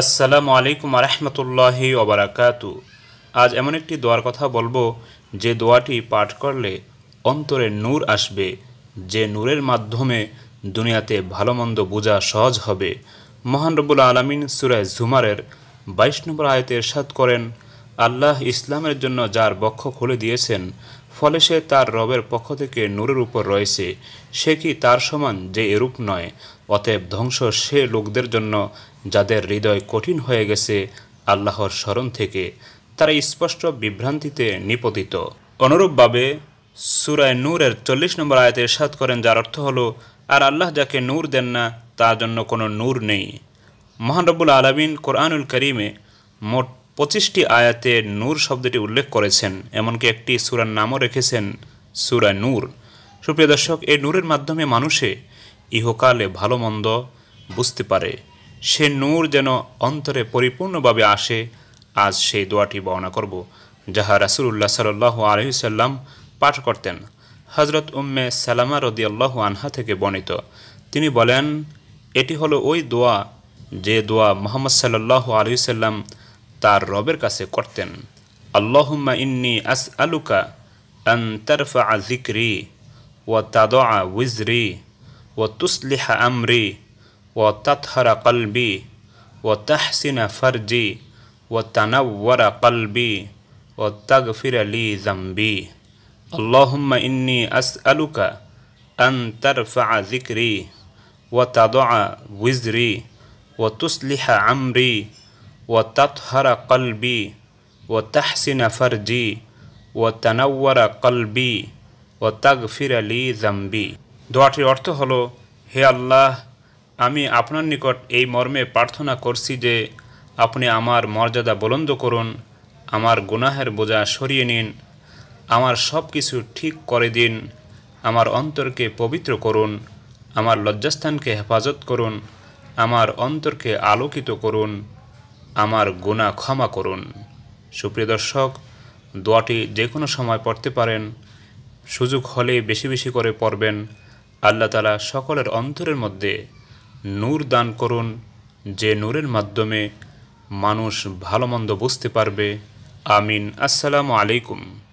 আসসালামু আলাইকুম আরহামতুল্লাহি ওবরাকাত আজ এমন একটি দোয়ার কথা বলবো যে দোয়াটি পাঠ করলে অন্তরে নূর আসবে যে নূরের মাধ্যমে দুনিয়াতে ভালো মন্দ বোঝা সহজ হবে মহান রবুল আলমিন সুরায় ঝুমারের বাইশ নম্বর আয়তে এরশাদ করেন আল্লাহ ইসলামের জন্য যার বক্ষ খুলে দিয়েছেন ফলে সে তার রবের পক্ষ থেকে নূরের উপর রয়েছে সে কি তার সমান যে এরূপ নয় অতএব ধ্বংস সে লোকদের জন্য যাদের হৃদয় কঠিন হয়ে গেছে আল্লাহর স্মরণ থেকে তারা স্পষ্ট বিভ্রান্তিতে নিপতিত অনুরূপভাবে সুরায় নূরের চল্লিশ নম্বর আয়াতে সাত করেন যার অর্থ হলো আর আল্লাহ যাকে নূর দেন না তার জন্য কোনো নূর নেই মহানরবুল আলমিন কোরআনুল করিমে মোট পঁচিশটি আয়াতে নূর শব্দটি উল্লেখ করেছেন এমনকি একটি সুরার নামও রেখেছেন সুরা নূর সুপ্রিয় দর্শক এই নূরের মাধ্যমে মানুষে ইহকালে ভালো মন্দ বুঝতে পারে সে নূর যেন অন্তরে পরিপূর্ণভাবে আসে আজ সেই দোয়াটি বর্ণনা করব যাহা রাসুল্লাহ সাল্লাহ আলহিসাল্লাম পাঠ করতেন হজরত উম্মে সালামা রদিয়াল্লাহ আনহা থেকে বর্ণিত তিনি বলেন এটি হলো ওই দোয়া যে দোয়া মোহাম্মদ সাল্লাহ সাল্লাম তার রবের কাছে করতেন আল্লাহুম্মা ইন্নি আস আলুকা আন্তরফা জিক্রি ও তাদা উইজরি ও তুসলিহা আমরি ও তাতহারা কলবি ও তাহসিনা ফরজি ও তানাওয়ারা কলবি ও তগফির আলি জম্বি اللهم إني أسألك أن ترفع ذكري وتضع وزري وتصلح عمري وتطهر قلبي وتحسن فرجي وتنور قلبي وتغفر لي ذنبي দোয়াটির অর্থ হলো হে আল্লাহ আমি আপনার নিকট এই মর্মে প্রার্থনা করছি যে আপনি আমার মর্যাদা বলন্দ করুন আমার গুনাহের বোঝা সরিয়ে নিন আমার সব কিছু ঠিক করে দিন আমার অন্তরকে পবিত্র করুন আমার লজ্জাস্থানকে হেফাজত করুন আমার অন্তরকে আলোকিত করুন আমার গুণা ক্ষমা করুন সুপ্রিয় দর্শক দোয়াটি যে কোনো সময় পড়তে পারেন সুযোগ হলে বেশি বেশি করে পড়বেন আল্লাহ তালা সকলের অন্তরের মধ্যে নূর দান করুন যে নূরের মাধ্যমে মানুষ ভালো মন্দ বুঝতে পারবে আমিন আসসালামু আলাইকুম